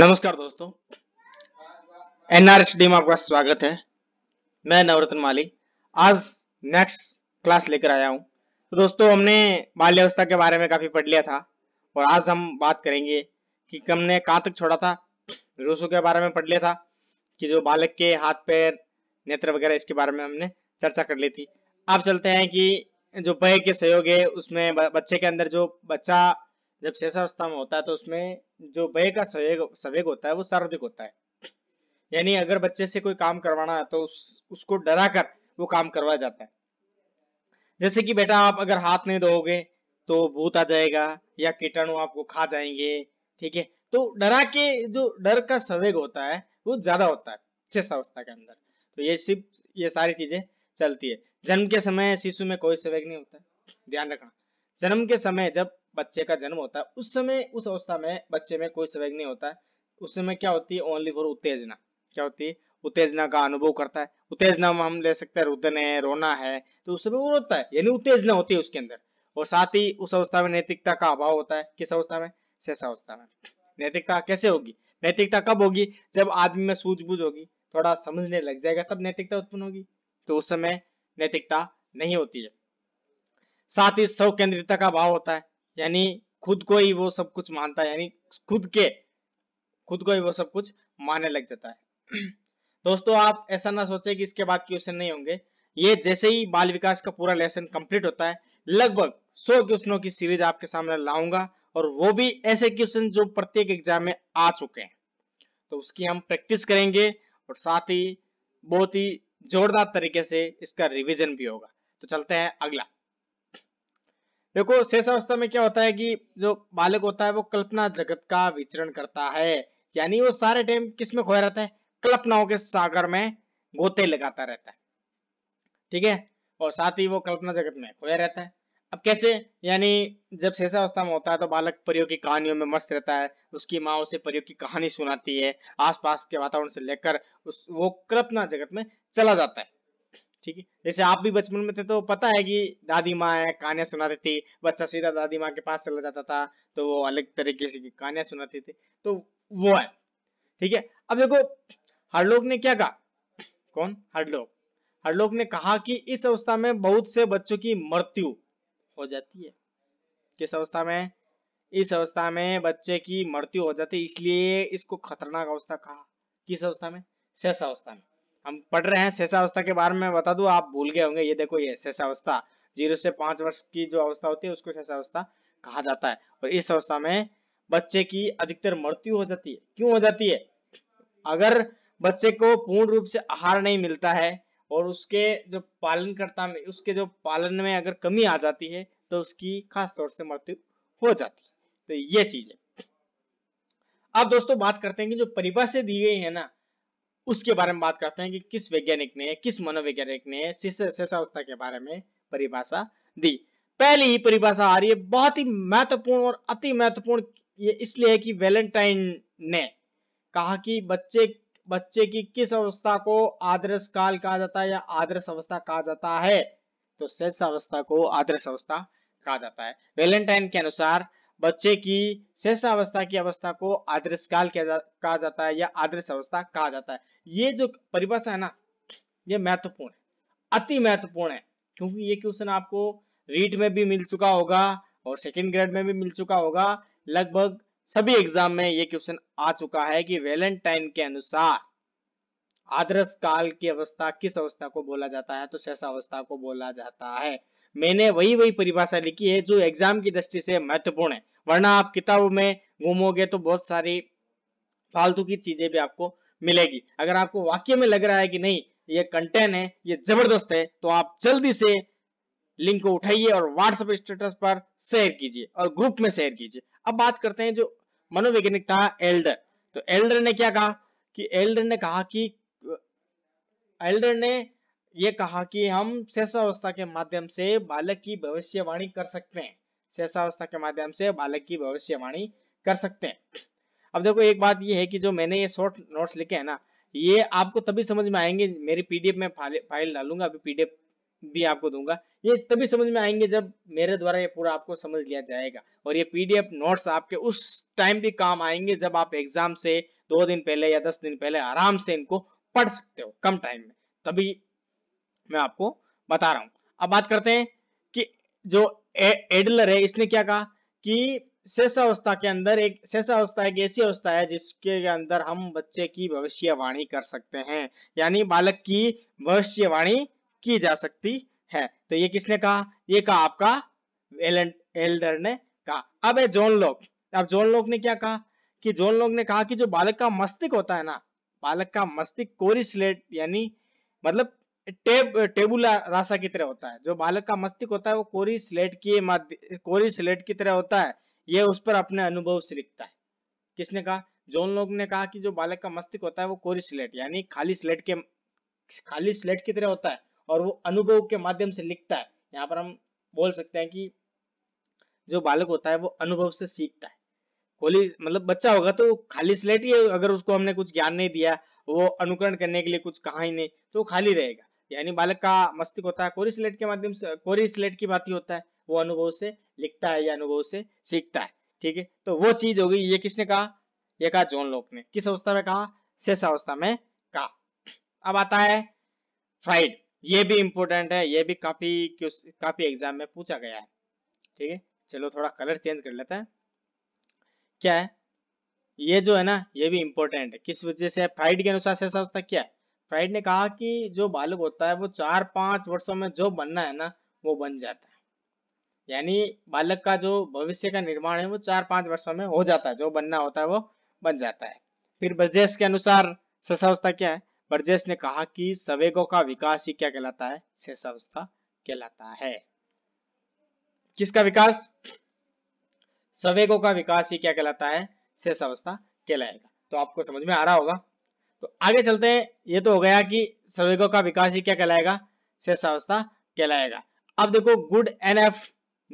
नमस्कार दोस्तों एनआरएच में आपका स्वागत है मैं नवरत्न माली आज नेक्स्ट क्लास लेकर आया हूं तो दोस्तों हमने बाल्यावस्था के बारे में काफी पढ़ लिया था और आज हम बात करेंगे कि कम ने कहा तक छोड़ा था रूसो के बारे में पढ़ लिया था कि जो बालक के हाथ पैर नेत्र वगैरह इसके बारे में हमने चर्चा कर ली थी अब चलते हैं कि जो बह के सहयोग है उसमें बच्चे के अंदर जो बच्चा जब शेषावस्था में होता है तो उसमें जो बह का सवेग सवेग होता है वो सर्वाधिक होता है यानी अगर बच्चे से कोई काम करवाना है तो उस, उसको डरा कर वो काम करवाया जाता है जैसे कि बेटा आप अगर हाथ नहीं धोगे तो भूत आ जाएगा या कीटाणु आपको खा जाएंगे ठीक है तो डरा के जो डर का सवेग होता है वो ज्यादा होता है शेषावस्था के अंदर तो ये सिर्फ ये सारी चीजें चलती है जन्म के समय शिशु में कोई सवेग नहीं होता ध्यान रखना जन्म के समय जब बच्चे का जन्म होता है उस समय उस अवस्था में बच्चे में कोई संवेग नहीं होता है उस समय क्या होती है ओनली फॉर उत्तेजना क्या होती है उत्तेजना का अनुभव करता है उत्तेजना में हम ले सकते हैं रुदन है रोना है तो उस समय वो रोता है यानी उत्तेजना होती है उसके अंदर और साथ ही उस अवस्था में नैतिकता का अभाव होता है किस अवस्था में शेष अवस्था में नैतिकता कैसे होगी नैतिकता कब होगी जब आदमी में सूझबूझ होगी थोड़ा समझने लग जाएगा तब नैतिकता उत्पन्न होगी तो उस समय नैतिकता नहीं होती है साथ ही स्व केंद्रितता का भाव होता है यानी खुद को ही वो सब कुछ मानता है यानी खुद के खुद को ही वो सब कुछ मानने लग जाता है दोस्तों आप ऐसा ना सोचे कि इसके बाद क्वेश्चन नहीं होंगे ये जैसे ही बाल विकास का पूरा लेसन कंप्लीट होता है लगभग 100 क्वेश्चनों की सीरीज आपके सामने लाऊंगा और वो भी ऐसे क्वेश्चन जो प्रत्येक एग्जाम में आ चुके हैं तो उसकी हम प्रैक्टिस करेंगे और साथ ही बहुत ही जोरदार तरीके से इसका रिविजन भी होगा तो चलते हैं अगला देखो शेष अवस्था में क्या होता है कि जो बालक होता है वो कल्पना जगत का विचरण करता है यानी वो सारे टाइम किस में खोया रहता है कल्पनाओं के सागर में गोते लगाता रहता है ठीक है और साथ ही वो कल्पना जगत में खोया रहता है अब कैसे यानी जब शेषावस्था में होता है तो बालक परियों की कहानियों में मस्त रहता है उसकी माँ उसे परियों की कहानी सुनाती है आसपास के वातावरण से लेकर उस वो कल्पना जगत में चला जाता है ठीक है जैसे आप भी बचपन में थे तो पता है कि दादी माँ है कहानियां सुनाती थी बच्चा सीधा दादी माँ के पास चला जाता था तो वो अलग तरीके से कहानियां सुनाती थी तो वो है ठीक है अब देखो हर लोग ने क्या कहा कौन हर लोग हर लोग ने कहा कि इस अवस्था में बहुत से बच्चों की मृत्यु हो जाती है किस अवस्था में इस अवस्था में बच्चे की मृत्यु हो जाती है इसलिए इसको खतरनाक अवस्था कहा किस अवस्था में शेष अवस्था में हम पढ़ रहे हैं शेषावस्था के बारे में बता दू आप भूल गए होंगे ये देखो ये शेषावस्था जीरो से पांच वर्ष की जो अवस्था होती है उसको शेषावस्था कहा जाता है और इस अवस्था में बच्चे की अधिकतर मृत्यु हो जाती है क्यों हो जाती है अगर बच्चे को पूर्ण रूप से आहार नहीं मिलता है और उसके जो पालनकर्ता में उसके जो पालन में अगर कमी आ जाती है तो उसकी खास तौर से मृत्यु हो जाती है तो ये चीज है अब दोस्तों बात करते हैं कि जो परिभाषा दी गई है ना उसके बारे में बात करते हैं कि किस वैज्ञानिक ने किस मनोवैज्ञानिक ने शिशावस्था के बारे में परिभाषा दी पहली ही परिभाषा आ रही है बहुत ही महत्वपूर्ण और अति महत्वपूर्ण ये इसलिए है कि वैलेंटाइन ने कहा कि बच्चे बच्चे की किस अवस्था को आदर्श काल कहा जाता है या आदर्श अवस्था कहा जाता है तो शेष अवस्था को आदर्श अवस्था कहा जाता है वेलेंटाइन के अनुसार बच्चे की शेष अवस्था की अवस्था को आदर्श काल कहा जाता है या आदर्श अवस्था कहा जाता है ये जो परिभाषा है ना ये महत्वपूर्ण है अति महत्वपूर्ण है क्योंकि ये क्वेश्चन आपको रीट में भी मिल चुका होगा और सेकेंड ग्रेड में भी मिल चुका होगा लगभग सभी एग्जाम में ये क्वेश्चन आ चुका है कि वेलेंटाइन के अनुसार आदर्श काल की अवस्था किस अवस्था को बोला जाता है तो शेष अवस्था को बोला जाता है मैंने वही वही परिभाषा लिखी है जो एग्जाम की दृष्टि से महत्वपूर्ण है वरना आप किताबों में घूमोगे तो बहुत सारी फालतू की चीजें भी आपको मिलेगी अगर आपको वाक्य में लग रहा है कि नहीं ये कंटेंट है ये जबरदस्त है तो आप जल्दी से लिंक को उठाइए और व्हाट्सएप स्टेटस पर शेयर कीजिए और ग्रुप में शेयर कीजिए अब बात करते हैं जो मनोवैज्ञानिक था एल्डर तो एल्डर ने क्या कहा कि एल्डर ने कहा कि एल्डर ने यह कहा कि हम शेषावस्था के माध्यम से बालक की भविष्यवाणी कर सकते हैं शेषावस्था के माध्यम से बालक की भविष्यवाणी कर सकते हैं अब देखो एक बात ये है कि जो मैंने ये शॉर्ट नोट्स लिखे हैं ना ये आपको तभी समझ में आएंगे मेरी पीडीएफ में फाइल डालूंगा अभी पीडीएफ भी आपको दूंगा ये तभी समझ में आएंगे जब मेरे द्वारा ये पूरा आपको समझ लिया जाएगा और ये पीडीएफ नोट्स आपके उस टाइम भी काम आएंगे जब आप एग्जाम से दो दिन पहले या दस दिन पहले आराम से इनको पढ़ सकते हो कम टाइम में तभी मैं आपको बता रहा हूं अब बात करते हैं कि जो एडलर है इसने क्या कहा कि अवस्था के अंदर एक शेषावस्था एक ऐसी अवस्था है जिसके अंदर हम बच्चे की भविष्यवाणी कर सकते हैं यानी बालक की भविष्यवाणी की जा सकती है तो ये किसने कहा ये कहा आपका एल्डर ने कहा अब है जोन लोक अब जोन लोक ने क्या कहा कि जोन लोक ने कहा कि जो बालक का मस्तिष्क होता है ना बालक का मस्तिष्क कोरिसलेट यानी मतलब टेब टेबुला राशा की तरह होता है जो बालक का मस्तिष्क होता है वो कोरी स्लेट की कोरी स्लेट की तरह होता है यह उस पर अपने अनुभव से लिखता है किसने कहा जॉन लोग ने कहा कि जो बालक का मस्तिष्क होता है वो कोरी स्लेट यानी खाली स्लेट के खाली स्लेट की तरह होता है और वो अनुभव के माध्यम से लिखता है यहाँ पर हम बोल सकते हैं कि जो बालक होता है वो अनुभव से सीखता है खोली मतलब बच्चा होगा तो खाली स्लेट ही अगर उसको हमने कुछ ज्ञान नहीं दिया वो अनुकरण करने के लिए कुछ कहा ही नहीं तो खाली रहेगा यानी बालक का मस्तिष्क होता है कोरी स्लेट के माध्यम से कोरी स्लेट की बात ही होता है वो अनुभव से लिखता है या अनुभव से सीखता है ठीक है तो वो चीज होगी ये किसने कहा ये कहा जोन लोक ने किस अवस्था में कहा शेष अवस्था में कहा अब आता है फ्राइड ये भी इंपॉर्टेंट है ये भी काफी काफी एग्जाम में पूछा गया है ठीक है चलो थोड़ा कलर चेंज कर लेते हैं क्या है ये जो है ना ये भी इंपोर्टेंट है किस वजह से फ्राइड के अनुसार शेष अवस्था क्या है फ्राइड ने कहा कि जो बालक होता है वो चार पांच वर्षों में जो बनना है ना वो बन जाता है यानी बालक का जो भविष्य का निर्माण है वो चार पांच वर्षों में हो जाता है जो बनना होता है वो बन जाता है फिर ब्रजेश के अनुसार अवस्था क्या है ब्रजेश ने कहा कि सवेगो का विकास ही क्या कहलाता है अवस्था कहलाता है किसका विकास सवेगो का विकास ही क्या कहलाता है शेषावस्था कहलाएगा तो आपको समझ में आ रहा होगा तो आगे चलते हैं ये तो हो गया कि सवेगो का विकास ही क्या कहलाएगा शेषावस्था कहलाएगा अब देखो गुड एनएफ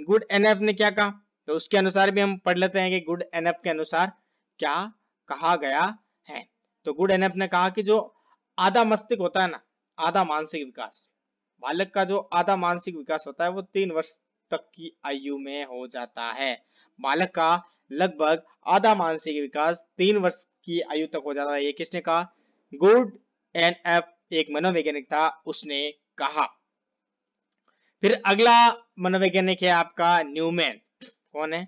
गुड एनएफ ने क्या कहा तो उसके अनुसार भी हम पढ़ लेते हैं कि गुड एनएफ के अनुसार क्या कहा गया है तो गुड एनएफ ने कहा कि जो आधा मस्तिष्क होता है ना आधा मानसिक विकास बालक का जो आधा मानसिक विकास होता है वो तीन वर्ष तक की आयु में हो जाता है बालक का लगभग आधा मानसिक विकास तीन वर्ष की आयु तक हो जाता है ये किसने कहा गुड एन एफ एक मनोवैज्ञानिक था उसने कहा फिर अगला मनोवैज्ञानिक है आपका न्यूमैन कौन है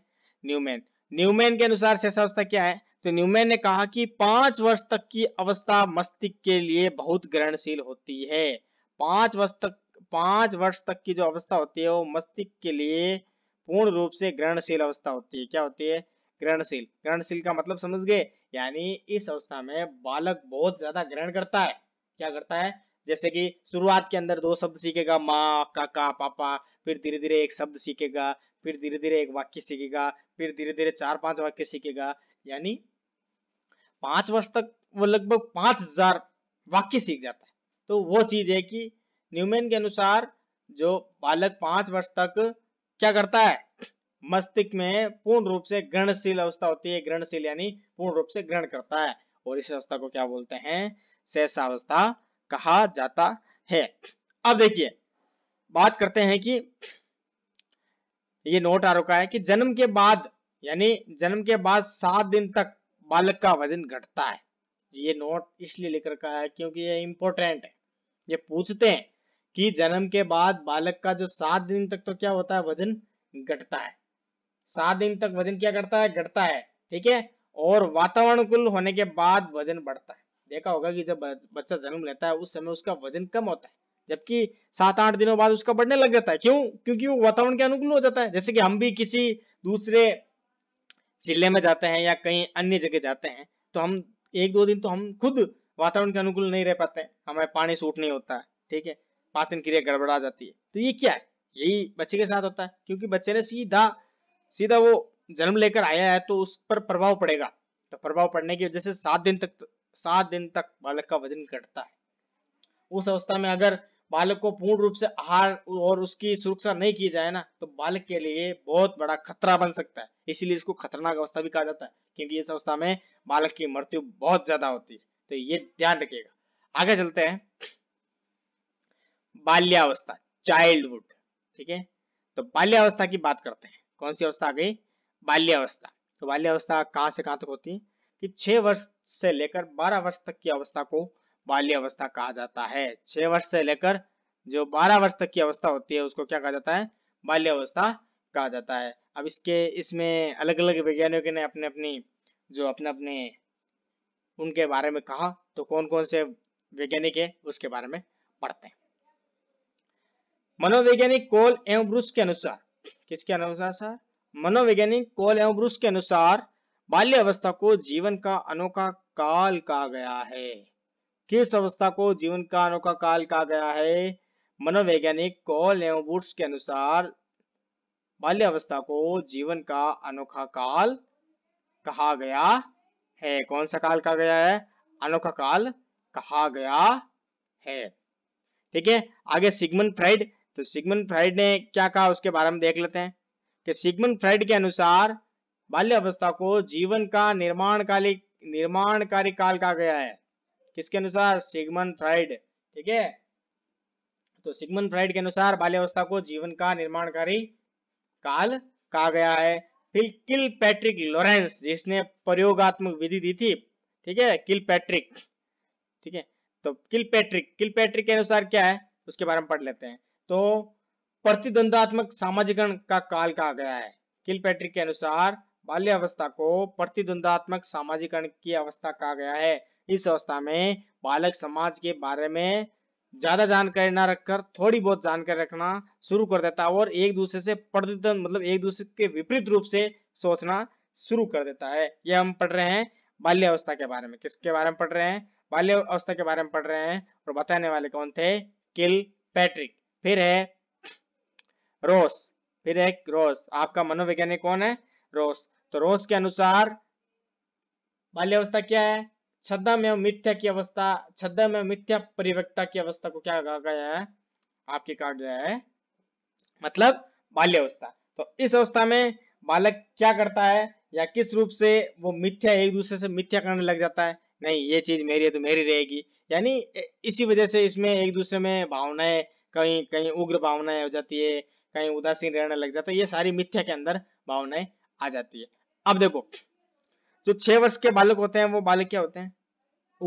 न्यूमैन न्यूमैन के अनुसार शेष अवस्था क्या है तो न्यूमैन ने कहा कि पांच वर्ष तक की अवस्था मस्तिष्क के लिए बहुत ग्रहणशील होती है पांच वर्ष तक पांच वर्ष तक की जो अवस्था होती है वो मस्तिष्क के लिए पूर्ण रूप से ग्रहणशील अवस्था होती है क्या होती है ग्रहणशील ग्रहणशील का मतलब समझ गए यानी इस अवस्था में बालक बहुत ज्यादा ग्रहण करता है क्या करता है जैसे कि शुरुआत के अंदर दो शब्द सीखेगा माँ काका पापा फिर धीरे धीरे एक शब्द सीखेगा फिर धीरे धीरे एक वाक्य सीखेगा फिर धीरे धीरे चार पांच वाक्य सीखेगा यानी पांच वर्ष तक वो लगभग पांच हजार वाक्य सीख जाता है तो वो चीज है कि न्यूमेन के अनुसार जो बालक पांच वर्ष तक क्या करता है मस्तिष्क में पूर्ण रूप से ग्रहणशील अवस्था होती है ग्रहणशील यानी पूर्ण रूप से ग्रहण करता है और इस अवस्था को क्या बोलते हैं अवस्था कहा जाता है अब देखिए बात करते हैं कि ये नोट आ रुका है कि जन्म के बाद यानी जन्म के बाद सात दिन तक बालक का वजन घटता है ये नोट इसलिए लिख रखा है क्योंकि ये इंपॉर्टेंट है ये पूछते हैं कि जन्म के बाद बालक का जो सात दिन तक तो क्या होता है वजन घटता है सात दिन तक वजन क्या घटता है घटता है ठीक है और वातावरण कुल होने के बाद वजन बढ़ता है देखा होगा कि जब बच्चा जन्म लेता है उस समय उसका वजन कम होता है जबकि सात आठ दिनों बाद उसका बढ़ने लग जाता है क्यों क्योंकि वो वातावरण के अनुकूल हो जाता है जैसे कि हम भी किसी दूसरे जिले में जाते हैं या कहीं अन्य जगह जाते हैं तो हम एक दो दिन तो हम खुद वातावरण के अनुकूल नहीं रह पाते हमें पानी सूट नहीं होता है ठीक है पाचन क्रिया गड़बड़ा जाती है तो ये क्या है यही बच्चे के साथ होता है क्योंकि बच्चे ने सीधा सीधा वो जन्म लेकर आया है तो उस पर प्रभाव पड़ेगा तो प्रभाव पड़ने की वजह से सात दिन तक सात दिन तक बालक का वजन घटता है उस अवस्था में अगर बालक को पूर्ण रूप से आहार और उसकी सुरक्षा नहीं की जाए ना तो बालक के लिए बहुत बड़ा खतरा बन सकता है इसीलिए इसको खतरनाक अवस्था भी कहा जाता है क्योंकि इस अवस्था में बालक की मृत्यु बहुत ज्यादा होती है तो ये ध्यान रखिएगा आगे चलते हैं बाल्यावस्था चाइल्डहुड ठीक है तो बाल्यावस्था की बात करते हैं कौन सी अवस्था आ गई बाल्यावस्था तो बाल्यावस्था कहां से कहां तक होती है कि छह वर्ष से लेकर 12 वर्ष तक की अवस्था को बाल्यावस्था कहा जाता है 6 वर्ष से लेकर जो 12 वर्ष तक की अवस्था होती है उसको क्या कहा जाता है बाल्य अवस्था कहा जाता है अब इसके इसमें अलग अलग वैज्ञानिकों ने अपने अपनी जो अपने अपने उनके बारे में कहा तो कौन कौन से वैज्ञानिक है उसके बारे में पढ़ते हैं मनोवैज्ञानिक कोल एवं ब्रूस के अनुसार किसके अनुसार सर मनोवैज्ञानिक कोल एवं ब्रूस के अनुसार बाल्य अवस्था को जीवन का अनोखा काल कहा गया है किस अवस्था को जीवन का अनोखा काल कहा गया है मनोवैज्ञानिक कॉल बुट्स के अनुसार बाल्य अवस्था को जीवन का अनोखा काल कहा गया है कौन सा काल कहा गया है अनोखा काल कहा गया है ठीक है आगे सिगमन फ्राइड तो सिगमन फ्राइड ने क्या कहा उसके बारे में देख लेते हैं कि सिगमन फ्राइड के अनुसार बाल्यावस्था को जीवन का निर्माणकालिक निर्माणकारी काल कहा गया है किसके अनुसार सिगमन फ्राइड ठीक है तो सिगमन फ्राइड के अनुसार बाल्यावस्था को जीवन का निर्माणकारी काल कहा गया है फिर किल पैट्रिक लॉरेंस जिसने प्रयोगात्मक विधि दी थी ठीक है किल पैट्रिक ठीक है तो किल पैट्रिक किल पैट्रिक के अनुसार क्या है उसके बारे में पढ़ लेते हैं तो प्रतिद्वंदात्मक सामाजिकरण का काल कहा गया है किल पैट्रिक के अनुसार बाल्यावस्था को प्रतिद्वंदात्मक सामाजिकरण की अवस्था कहा गया है इस अवस्था में बालक समाज के बारे में ज्यादा जानकारी ना रखकर थोड़ी बहुत जानकारी रखना शुरू कर देता है और एक दूसरे से प्रतिद्वंद मतलब एक दूसरे के विपरीत रूप से सोचना शुरू कर देता है यह हम पढ़ रहे हैं बाल्यावस्था के बारे में किसके बारे में पढ़ रहे हैं बाल्यावस्था के बारे में पढ़ रहे हैं और बताने वाले कौन थे किल पैट्रिक फिर है रोस फिर है रोस आपका मनोवैज्ञानिक कौन है रोस तो रोज के अनुसार बाल्यावस्था क्या है छद्म एवं मिथ्या की अवस्था छद्म एवं मिथ्या परिवक्ता की अवस्था को क्या कहा गया है आपके कहा गया है मतलब बाल्यावस्था तो इस अवस्था में बालक क्या करता है या किस रूप से वो मिथ्या एक दूसरे से मिथ्या करने लग जाता है नहीं ये चीज मेरी है तो मेरी रहेगी यानी इसी वजह से इसमें एक दूसरे में भावनाएं कहीं कहीं उग्र भावनाएं हो जाती है कहीं उदासीन रहने लग जाता है ये सारी मिथ्या के अंदर भावनाएं आ जाती है अब देखो जो छह वर्ष के बालक होते हैं वो बालक क्या होते हैं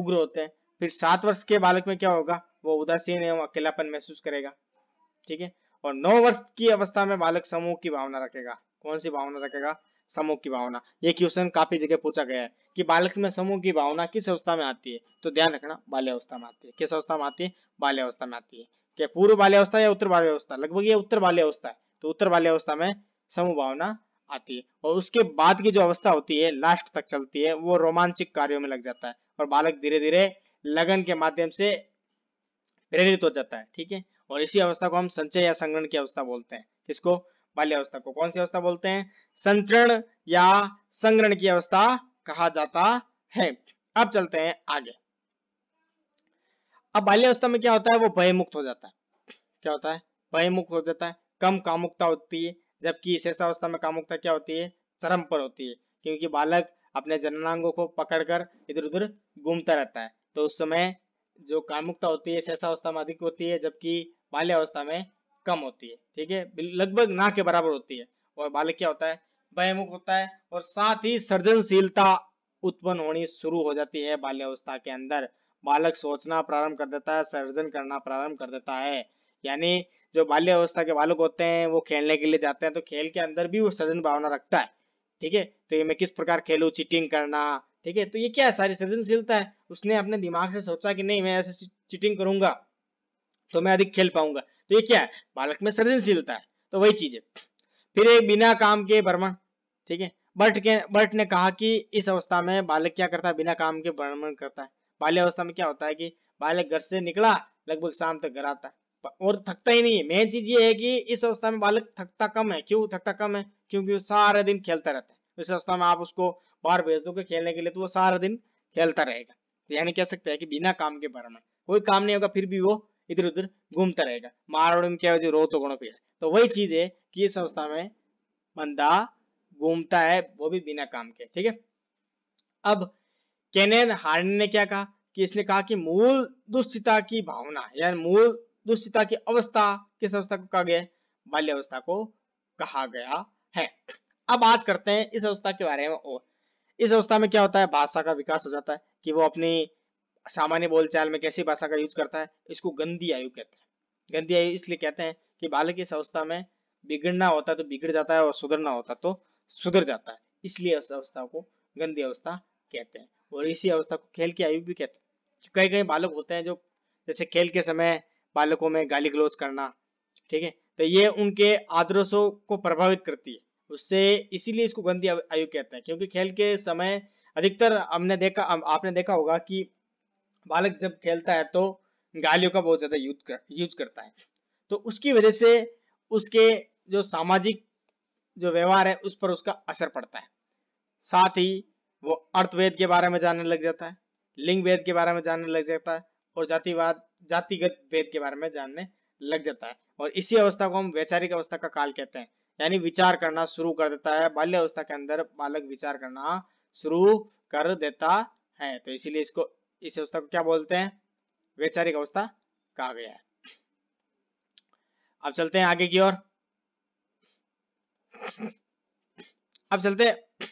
उग्र होते हैं फिर सात वर्ष के बालक में क्या होगा वो उदासीन है वो अकेलापन महसूस करेगा ठीक है और नौ वर्ष की अवस्था में बालक समूह की भावना रखेगा कौन सी भावना रखेगा समूह की भावना ये क्वेश्चन काफी जगह पूछा गया है कि बालक में समूह की भावना किस अवस्था में आती है तो ध्यान रखना बाल्यावस्था में आती है किस अवस्था में आती है बाल्यावस्था में आती है क्या पूर्व बाल्यावस्था या उत्तर बाल्यावस्था लगभग ये उत्तर बाल्यावस्था है तो उत्तर बाल्यावस्था में समूह भावना आती है और उसके बाद की जो अवस्था होती है लास्ट तक चलती है वो रोमांचिक कार्यों में लग जाता है और बालक धीरे धीरे लगन के माध्यम से प्रेरित हो जाता है ठीक है और इसी अवस्था को हम संचय या संग्रहण की अवस्था बोलते हैं किसको बाल्यावस्था को कौन सी अवस्था बोलते हैं संचरण या संग्रहण की अवस्था कहा जाता है अब चलते हैं आगे अब बाल्यावस्था में क्या होता है वो भयमुक्त हो जाता है क्या होता है भयमुक्त हो जाता है कम कामुकता होती है जबकि शेष अवस्था में कामुकता क्या होती है चरम पर होती है क्योंकि बालक अपने जननांगों को पकड़कर इधर उधर घूमता रहता है तो उस समय जो कामुकता होती है शेष अवस्था में अधिक होती है जबकि बाल्यावस्था में कम होती है ठीक है लगभग ना के बराबर होती है और बालक क्या होता है भयमुख होता है और साथ ही सर्जनशीलता उत्पन्न होनी शुरू हो जाती है बाल्यावस्था के अंदर बालक सोचना प्रारंभ कर देता है सर्जन करना प्रारंभ कर देता है यानी जो बाल्य अवस्था के बालक होते हैं वो खेलने के लिए जाते हैं तो खेल के अंदर भी वो सृजन भावना रखता है ठीक है तो ये मैं किस प्रकार खेलू चीटिंग करना ठीक है तो ये क्या है सारी सृजनशीलता है उसने अपने दिमाग से सोचा कि नहीं मैं ऐसे चीटिंग करूंगा तो मैं अधिक खेल पाऊंगा तो ये क्या है बालक में सृजनशीलता है तो वही चीज है फिर एक बिना काम के भ्रमण ठीक है बर्ट के बर्ट ने कहा कि इस अवस्था में बालक क्या करता है बिना काम के भ्रमण करता है बाल्य अवस्था में क्या होता है कि बालक घर से निकला लगभग शाम तक घर आता है और थकता ही नहीं है मेन चीज ये है कि इस अवस्था में बालक थकता कम है क्यों थकता कम है क्योंकि वो सारा दिन खेलता रहता है तो इस अवस्था में आप उसको बाहर भेज दो खेलने के लिए तो वो सारा दिन खेलता रहेगा तो यानी कह सकते हैं कि बिना काम के बारे में कोई काम नहीं होगा फिर भी वो इधर उधर घूमता रहेगा मारवाड़ी में क्या जो रो तो गुणों पे तो वही चीज है कि इस अवस्था में बंदा घूमता है वो भी बिना काम के ठीक है अब कैनेन हार्डन ने क्या कहा कि इसने कहा कि मूल दुष्टता की भावना यानी मूल दुष्टता की अवस्था किस अवस्था को कहा गया बाल्य बाल्यावस्था को कहा गया है अब बात करते हैं इस अवस्था के बारे में और इस अवस्था में क्या होता है भाषा का विकास हो जाता है कि वो अपनी सामान्य बोलचाल में कैसी भाषा का यूज करता है इसको गंदी आयु कहते हैं गंदी आयु इसलिए कहते हैं कि बालक इस अवस्था में बिगड़ना होता है तो बिगड़ जाता है और सुधरना होता तो सुधर जाता है इसलिए उस अवस्था को गंदी अवस्था कहते हैं और इसी अवस्था को खेल की आयु भी कहते हैं कई कई बालक होते हैं जो जैसे खेल के समय बालकों में गाली गलोज करना ठीक है तो ये उनके आदर्शों को प्रभावित करती है उससे इसीलिए इसको गंदी आयु कहते हैं क्योंकि खेल के समय अधिकतर हमने देखा आपने देखा होगा कि बालक जब खेलता है तो गालियों का बहुत ज्यादा यूज कर, यूज करता है तो उसकी वजह से उसके जो सामाजिक जो व्यवहार है उस पर उसका असर पड़ता है साथ ही वो अर्थवेद के बारे में जानने लग जाता है लिंग वेद के बारे में जानने लग जाता है और जातिवाद जातिगत भेद के बारे में जानने लग जाता है और इसी अवस्था को हम वैचारिक अवस्था का काल कहते हैं यानी विचार करना शुरू कर देता है बाल्य अवस्था के अंदर बालक विचार करना शुरू कर देता है तो इसीलिए इसको इस अवस्था को क्या बोलते हैं वैचारिक अवस्था कहा गया है अब चलते हैं आगे की ओर अब चलते हैं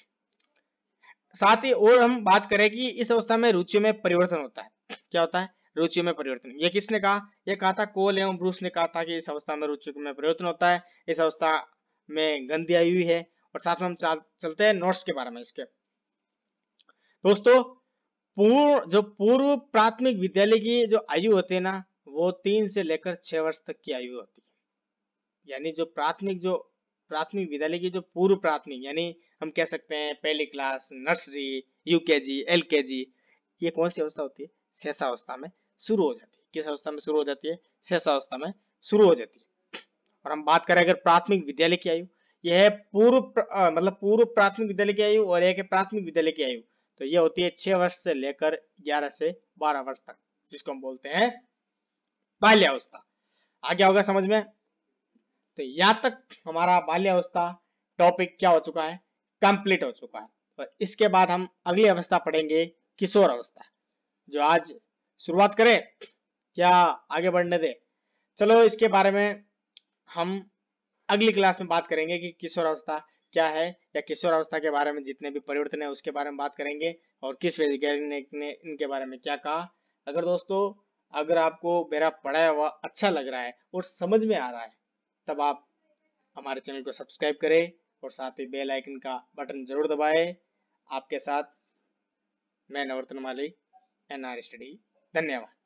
साथ ही और हम बात करें कि इस अवस्था में रुचि में परिवर्तन होता है क्या होता है रुचियों में परिवर्तन ये किसने कहा यह कहा था कोल एवं ब्रूस ने कहा था कि इस अवस्था में रुचियों में परिवर्तन होता है इस अवस्था में गंदी आई हुई है और साथ में हम चलते हैं नोट्स के बारे में इसके दोस्तों पूर्व जो पूर्व प्राथमिक विद्यालय की जो आयु होती है ना वो तीन से लेकर छह वर्ष तक की आयु होती है यानी जो प्राथमिक जो प्राथमिक विद्यालय की जो पूर्व प्राथमिक यानी हम कह सकते हैं पहली क्लास नर्सरी यूकेजी एलकेजी ये कौन सी अवस्था होती है शेषावस्था में शुरू हो जाती है किस अवस्था में शुरू हो जाती है शेष अवस्था में शुरू हो जाती है और हम बात करें अगर प्राथमिक विद्यालय की आयु यह है पूर्व मतलब पूर्व प्राथमिक विद्यालय की आयु और एक प्राथमिक विद्यालय की आयु तो यह होती है छह वर्ष से लेकर ग्यारह से बारह वर्ष तक जिसको हम बोलते हैं बाल्यावस्था आ गया होगा समझ में तो यहां तक हमारा बाल्यावस्था टॉपिक क्या हो चुका है कंप्लीट हो चुका है और इसके बाद हम अगली अवस्था पढ़ेंगे किशोर अवस्था जो आज शुरुआत करें या आगे बढ़ने दे चलो इसके बारे में हम अगली क्लास में बात करेंगे कि अवस्था क्या है या किशोर अवस्था के बारे में जितने भी परिवर्तन है उसके बारे में बात करेंगे और किस वैज्ञानिक ने इनके बारे में क्या कहा अगर दोस्तों अगर आपको मेरा पढ़ाया हुआ अच्छा लग रहा है और समझ में आ रहा है तब आप हमारे चैनल को सब्सक्राइब करें और साथ ही बेल आइकन का बटन जरूर दबाएं आपके साथ मैं नवर्तन माली एनआर स्टडी धन्यवाद